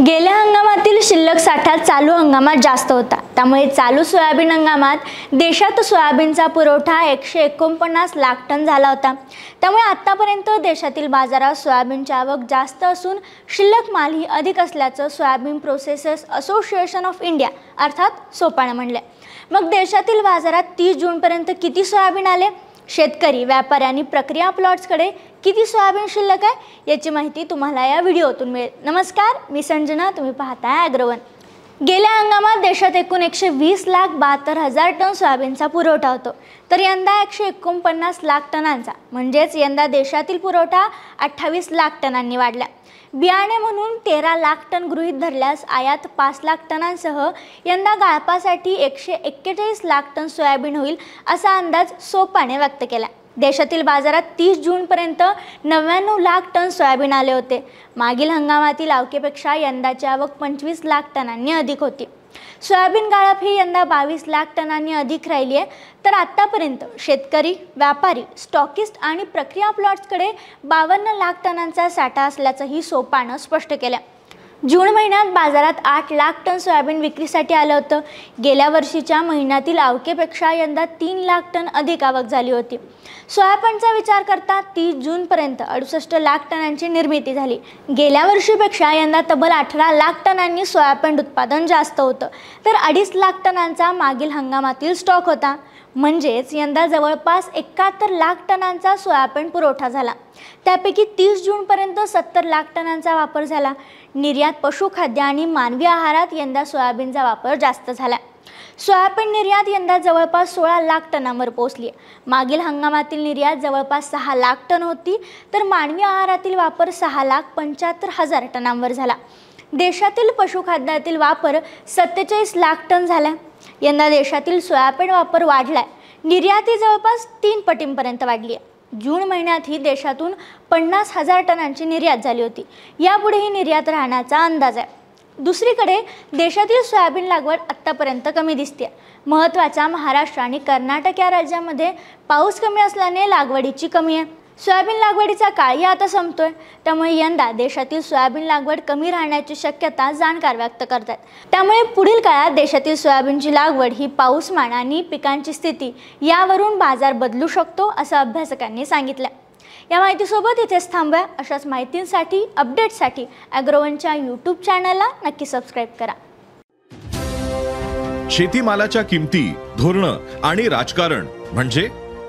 गेल्या हंगामातील शिल्लक साठा चालू हंगामात जास्त होता त्यामुळे चालू सोयाबीन हंगामात देशात सोयाबीनचा पुरवठा एकशे एकोणपन्नास लाख टन झाला होता त्यामुळे आत्तापर्यंत देशातील बाजारात सोयाबीनची आवक जास्त असून शिल्लक माल ही अधिक असल्याचं soybean processors association of India अर्थात सोपाने म्हणले मग देशातील बाजारात तीस जूनपर्यंत किती सोयाबीन आले शेतकरी व्यापारी आणि प्रक्रिया प्लॉट्सकडे किती सोयाबीन शिल्लक आहे याची माहिती तुम्हाला या व्हिडिओतून मिळेल नमस्कार मी संजना तुम्ही पाहताय अग्रवन गेल्या हंगामात देशात एकूण एकशे वीस लाख बहात्तर हजार टन सोयाबीनचा पुरवठा होतो तर यंदा एकशे एकोणपन्नास लाख टनांचा म्हणजेच यंदा देशातील पुरवठा अठ्ठावीस लाख टनांनी वाढला बियाणे म्हणून तेरा लाख टन गृहीत धरल्यास आयात पाच लाख टनांसह यंदा गाळपासाठी एकशे एक्केचाळीस लाख टन सोयाबीन होईल असा अंदाज सोपाने व्यक्त केला देशातील बाजारात तीस जूनपर्यंत नव्याण्णव लाख टन सोयाबीन आले होते मागील हंगामातील आवकेपेक्षा यंदाची आवक पंचवीस लाख टनांनी अधिक होती सोयाबीन गाळप ही यंदा बावीस लाख टनांनी अधिक राहिली आहे तर आत्तापर्यंत शेतकरी व्यापारी स्टॉकिस्ट आणि प्रक्रिया प्लॉट्सकडे बावन्न लाख टनांचा साठा असल्याचंही सोपानं स्पष्ट केलं जून महिन्यात बाजारात आठ लाख टन सोयाबीन विक्रीसाठी आलं होतं गेल्या वर्षीच्या महिन्यातील आवकेपेक्षा यंदा तीन लाख टन अधिक आवक झाली होती सोयाबीनचा विचार करता तीस जूनपर्यंत अडुसष्ट लाख टनांची निर्मिती झाली गेल्या वर्षीपेक्षा यंदा तब्बल अठरा लाख टनांनी सोयाबीन उत्पादन जास्त होतं तर अडीच लाख टनांचा मागील हंगामातील स्टॉक होता म्हणजेच यंदा जवळपास एकाहत्तर लाख टनांचा सोयाबीन पुरवठा झाला त्यापैकी तीस जूनपर्यंत सत्तर लाख टनांचा वापर झाला निर्यात पशुखाद्य आणि मानवी आहारात यंदा सोयाबीनचा वापर जास्त झाला सोयाबीन निर्यात यंदा जवळपास सोळा लाख टनांवर पोहोचली मागील हंगामातील निर्यात जवळपास सहा लाख टन होती तर मानवी आहारातील वापर सहा लाख पंच्याहत्तर हजार टनांवर झाला देशातील पशुखाद्यातील वापर सत्तेचाळीस लाख टन झाला यंदा देशातील सोयाबीन वापर वाढलाय निर्याती जवळपास तीन पटींपर्यंत वाढली आहे जून महिन्यात ही देशातून पन्नास हजार टनांची निर्यात झाली होती यापुढे ही निर्यात राहण्याचा अंदाज आहे दुसरीकडे देशातील सोयाबीन लागवड आत्तापर्यंत कमी दिसते महत्त्वाचा महाराष्ट्र आणि कर्नाटक या राज्यामध्ये पाऊस कमी असल्याने लागवडीची कमी आहे सोयाबीन लागवडीचा काळ या आता संपतोय त्यामुळे यंदा देशातील सोयाबीन लागवड कमी राहण्याची शक्यता जाणकार व्यक्त करतात त्यामुळे पुढील काळात देशातील सोयाबीनची लागवड ही पाऊसमान आणि पिकांची स्थिती यावरून बाजार बदलू शकतो असं अभ्यासकांनी सांगितलं या माहितीसोबत इथेच थांबूया अशाच माहितींसाठी अपडेटसाठी ॲग्रोवनच्या यूट्यूब चॅनलला नक्की सबस्क्राईब करा शेतीमालाच्या किमती धोरणं आणि राजकारण म्हणजे